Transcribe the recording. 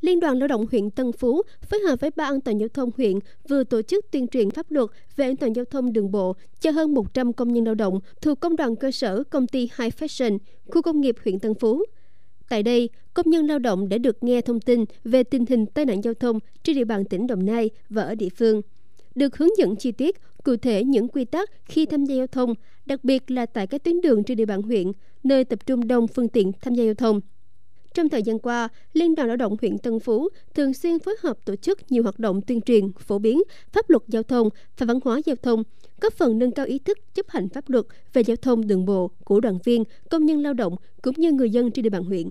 Liên đoàn Lao động huyện Tân Phú phối hợp với Ban an toàn giao thông huyện vừa tổ chức tuyên truyền pháp luật về an toàn giao thông đường bộ cho hơn 100 công nhân lao động thuộc công đoàn cơ sở công ty High Fashion, khu công nghiệp huyện Tân Phú. Tại đây, công nhân lao động đã được nghe thông tin về tình hình tai nạn giao thông trên địa bàn tỉnh Đồng Nai và ở địa phương, được hướng dẫn chi tiết cụ thể những quy tắc khi tham gia giao thông, đặc biệt là tại các tuyến đường trên địa bàn huyện, nơi tập trung đông phương tiện tham gia giao thông. Trong thời gian qua, Liên đoàn Lao động huyện Tân Phú thường xuyên phối hợp tổ chức nhiều hoạt động tuyên truyền, phổ biến pháp luật giao thông và văn hóa giao thông, góp phần nâng cao ý thức chấp hành pháp luật về giao thông đường bộ của đoàn viên, công nhân lao động cũng như người dân trên địa bàn huyện.